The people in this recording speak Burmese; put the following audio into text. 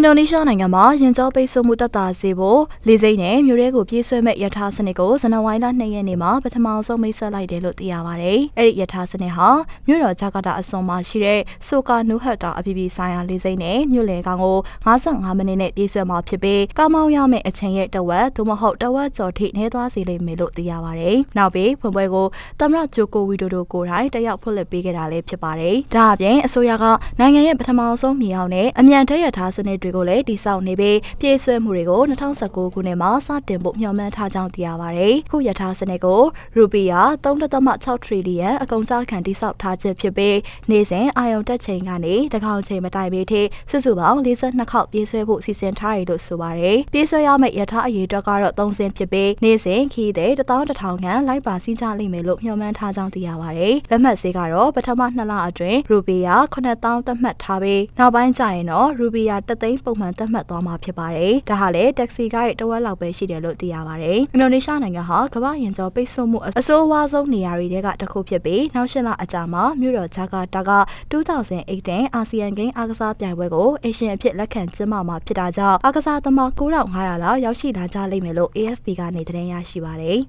င်ဒိုနီးရှားနိုင်ငံမှာရင်ကျောပိတ်ဆို့မှုတက်တာစေဖို့လေစိမ့်နဲ့မြို့ရဲကိုပြေးဆွဲမဲ့ယထာစနစ်ကိုဇန်နဝါရီလ2ရက်နေ့မှာပထမဆုံးမိတ်ဆက်လိုက်တယ်လို့သိရပါဗျ။အဲ့ဒီယထာစနစ်ဟာမြို့တော်ဂျကာတာအစွန်မှာရှိတဲ့ဆိုကာနူဟတ်တာအပြည်ပြည်ဆိုင်ရာလေစိမ့်နဲ့မြို့လယ်ကောင်ကို55မိနစ်နဲ့ပြေးဆွဲမှာဖြစ်ပြီးကာမောင်းရမယ့်အချိန်ရဲ့တဝက်သို့မဟုတ်တဝက်ကျော်ထိနှဲသွားစေလိမ့်မယ်လို့သိရပါဗျ။နောက်ပြီးဖွင့်ပွဲကိုသမ္မတဂျိုကိုဝီဒိုဒိုကိုယ်တိုင်တက်ရောက်ဖွင့်လှစ်ပေးခဲ့တာလည်းဖြစ်ပါတယ်။ဒါအပြင်အစိုးရကနိုင်ငံရဲ့ပထမဆုံးမြေအောင်နဲ့အမြန်ထက်ယထာစနစ်တွေတွေကိုလည်းတည်ဆောက်နေပြီးပြည့်စွဲမှုတွေကို2019ခုနှစ်မှာစတင်ဖို့မျှော်မှန်းထားကြောင်းသိရပါတယ်။ခုယထာစနစ်ကိုရူပီယာ3.6ထရီလီယံအကုန်ကျခံတည်ဆောက်ထားခြင်းဖြစ်ပြီးနေ့စဉ်အာရုံတက်ချိန်ကနေတကောင်ချိန်မတိုင်ပေထိစုစုပေါင်း42ခေါက်ပြည့်စွဲဖို့စီစဉ်ထားတယ်လို့ဆိုပါတယ်။ပြည့်စွဲရမယ့်ယထာအရေအတွက်ကတော့3စင်းဖြစ်ပြီးနေ့စဉ်ခီးတဲ့11000ခန်းလိုက်ပါစီးကြလိမ့်မယ်လို့မျှော်မှန်းထားကြောင်းသိရပါတယ်။လက်မှတ်ဈေးကတော့ပထမ2လအတွင်းရူပီယာ9000သတ်မှတ်ထားပြီးနောက်ပိုင်းကျရင်တော့ရူပီယာ1သိသိန်းပုံမှန်သတ်မှတ်သွားမှာဖြစ်ပါတယ်။ဒါဟာလည်းတက္ကစီကားရဲ့တဝက်လောက်ပဲရှိတယ်လို့သိရပါတယ်။အင်ဒိုနီးရှားနိုင်ငံဟာကမ္ဘာရင်ကျော်ပိတ်ဆို့မှုအဆိုးဝါးဆုံးနေရာတွေထဲကတစ်ခုဖြစ်ပြီးနောက်ရှင်းလအကြာမှာမြို့တော်ဂျာကာတာက2018အာဆီယံဂိမ်းအားကစားပြိုင်ပွဲကို အရှင်အဖြစ်လက်ခံကျင်းပမှာဖြစ်တာကြောင့်အားကစားသမား9500လောက်ရောက်ရှိလာကြလိမ့်မယ်လို့ AFP ကနေသတင်းရရှိပါတယ်